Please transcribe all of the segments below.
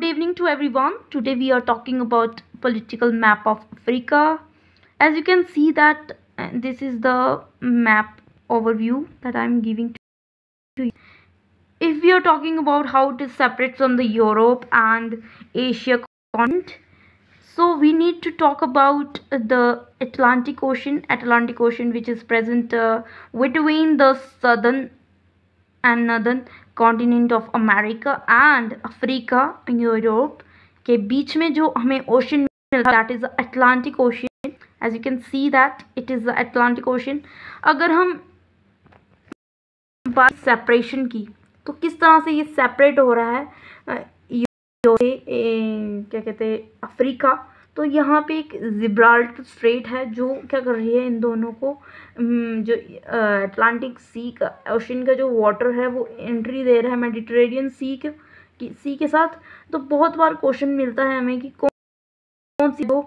Good evening to everyone. Today we are talking about political map of Africa. As you can see that uh, this is the map overview that I'm giving to you. If we are talking about how it is separate from the Europe and Asia continent, so we need to talk about the Atlantic Ocean, Atlantic Ocean which is present uh, between the southern and northern of of America and Africa Europe के बीच में जो हमें ocean that is Atlantic ocean as you can see that it is the Atlantic ocean अगर हम बात separation की तो किस तरह से ये सेपरेट हो रहा है क्या कहते हैं अफ्रीका तो यहाँ पे एक जिब्राल्ट स्ट्रेट है जो क्या कर रही है इन दोनों को जो अटलांटिक सी का ओशन का जो वाटर है वो एंट्री दे रहा है मेडिटेरेनियन सी के सी के साथ तो बहुत बार क्वेश्चन मिलता है हमें कि कौन कौन सी वो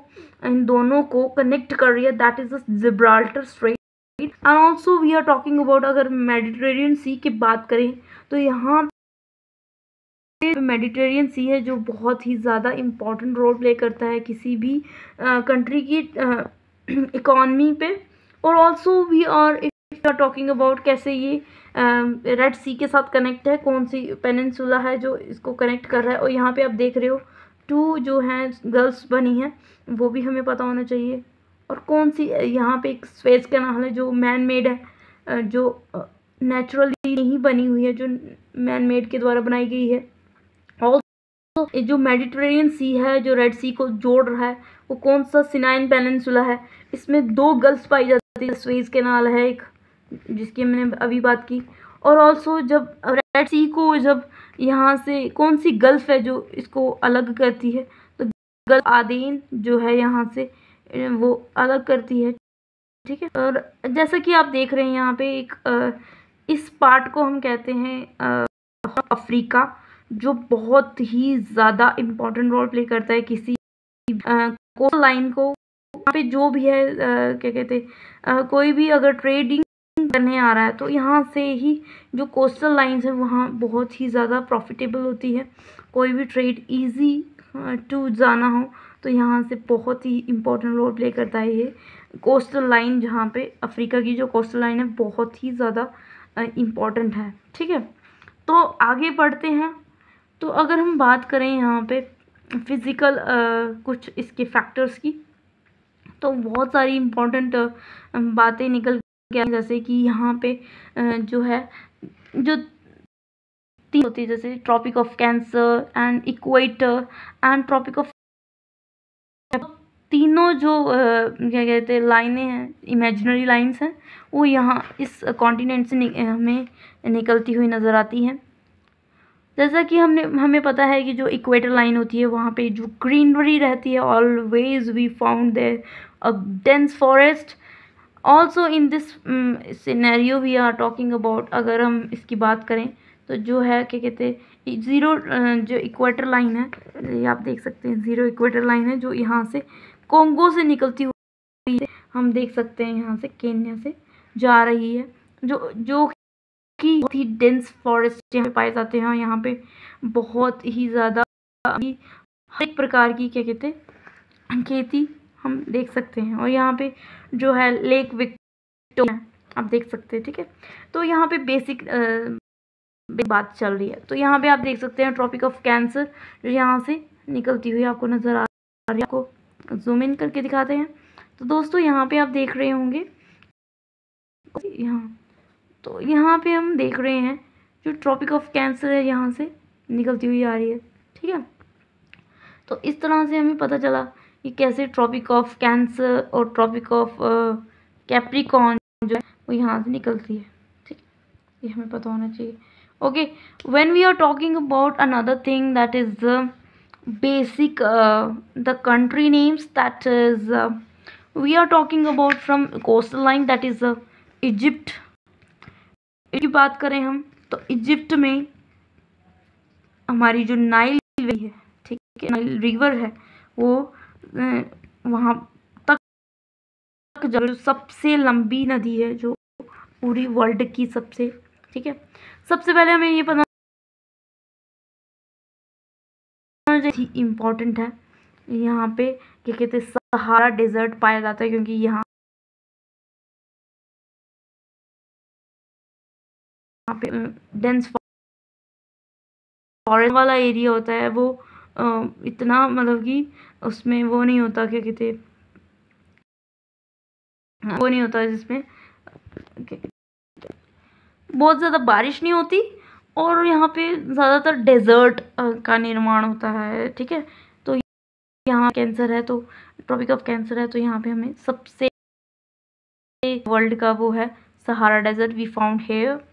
इन दोनों को कनेक्ट कर रही है that is the strait and also we are talking about अगर मेडिटेरेनियन सी की बात करें तो यहाँ मेडिटेरियन सी है जो बहुत ही ज़्यादा इम्पॉर्टेंट रोल प्ले करता है किसी भी कंट्री की इकॉनमी पे और also we are if are talking about कैसे ये रेड सी के साथ कनेक्ट है कौन सी पेनसुला है जो इसको कनेक्ट कर रहा है और यहाँ पे आप देख रहे हो टू जो हैं गर्ल्स बनी हैं वो भी हमें पता होना चाहिए और कौन सी यहाँ पे एक स्वेज कैनाल है जो मैन मेड है जो नेचुरली नहीं बनी हुई है जो मैन मेड के द्वारा बनाई गई है तो ये जो मेडिटेरेनियन सी है जो रेड सी को जोड़ रहा है वो कौन सा सिनाइन पेनसुला है इसमें दो गल्फ पाई जाती है स्वेज नाल है एक जिसकी मैंने अभी बात की और ऑल्सो जब रेड सी को जब यहाँ से कौन सी गल्फ है जो इसको अलग करती है तो गल्फ आदेन जो है यहाँ से वो अलग करती है ठीक है और जैसा कि आप देख रहे हैं यहाँ पे एक इस पार्ट को हम कहते हैं अफ्रीका जो बहुत ही ज़्यादा इम्पोर्टेंट रोल प्ले करता है किसी को लाइन को यहाँ पे जो भी है आ, क्या कहते हैं कोई भी अगर ट्रेडिंग करने आ रहा है तो यहाँ से ही जो कोस्टल लाइंस है वहाँ बहुत ही ज़्यादा प्रॉफिटेबल होती है कोई भी ट्रेड इजी टू जाना हो तो यहाँ से बहुत ही इम्पोर्टेंट रोल प्ले करता है ये कोस्टल लाइन जहाँ पे अफ्रीका की जो कोस्टल लाइन है बहुत ही ज़्यादा इम्पोर्टेंट है ठीक है तो आगे बढ़ते हैं तो अगर हम बात करें यहाँ पे फ़िज़िकल कुछ इसके फैक्टर्स की तो बहुत सारी इम्पोर्टेंट बातें निकल गया जैसे कि यहाँ पे जो है जो तीन होती है जैसे Tropic of Cancer and equator and Tropic of तीनों जो क्या कहते हैं लाइनें हैं इमेजिनरी लाइंस हैं वो यहाँ इस कॉन्टिनेंट से हमें निकलती हुई नज़र आती हैं जैसा कि हमने हमें पता है कि जो इक्वेटर लाइन होती है वहाँ पे जो ग्रीनरी रहती है always we found there a dense forest also in this scenario we are talking about अगर हम इसकी बात करें तो जो है क्या कहते हैं ज़ीरो जो इक्वेटर लाइन है ये आप देख सकते हैं ज़ीरो इक्वेटर लाइन है जो यहाँ से कोंगो से निकलती हुई हम देख सकते हैं यहाँ से केन्या से जा रही है जो जो की बहुत ही डेंस फॉरेस्ट यहाँ पाए जाते हैं यहाँ पे बहुत ही ज़्यादा हर एक प्रकार की क्या कहते हैं खेती हम देख सकते हैं और यहाँ पे जो है लेक विक्टो आप देख सकते हैं ठीक है तो यहाँ पे बेसिक आ, बात चल रही है तो यहाँ पे आप देख सकते हैं ट्रॉपिक ऑफ कैंसर जो यहाँ से निकलती हुई आपको नज़र आ रही है आपको जूम इन करके दिखाते हैं तो दोस्तों यहाँ पे आप देख रहे होंगे यहाँ तो यहाँ पे हम देख रहे हैं जो ट्रॉपिक ऑफ कैंसर है यहाँ से निकलती हुई आ रही है ठीक है तो इस तरह से हमें पता चला कि कैसे ट्रॉपिक ऑफ कैंसर और ट्रॉपिक ऑफ कैप्रिकॉन जो है वो यहाँ से निकलती है ठीक ये हमें पता होना चाहिए okay when we are talking about another thing that is basic the country names that is we are talking about from coastal line that is Egypt uh, की बात करें हम तो इजिप्ट में हमारी जो नाइल है ठीक है नाइल रिवर है वो वहाँ तक जो सबसे लंबी नदी है जो पूरी वर्ल्ड की सबसे ठीक है सबसे पहले हमें ये पता इम्पॉर्टेंट है यहाँ पे क्या कहते हैं सहारा डेजर्ट पाया जाता है क्योंकि यहाँ यहाँ पे डेंस फॉरेस्ट वाला एरिया होता है वो इतना मतलब कि उसमें वो नहीं होता क्या कहते हाँ, वो नहीं होता जिसमें बहुत ज़्यादा बारिश नहीं होती और यहाँ पे ज़्यादातर डेजर्ट का निर्माण होता है ठीक है तो यहाँ कैंसर है तो ट्रॉपिक ऑफ कैंसर है तो यहाँ पे हमें सबसे वर्ल्ड का वो है Sahara desert we found hair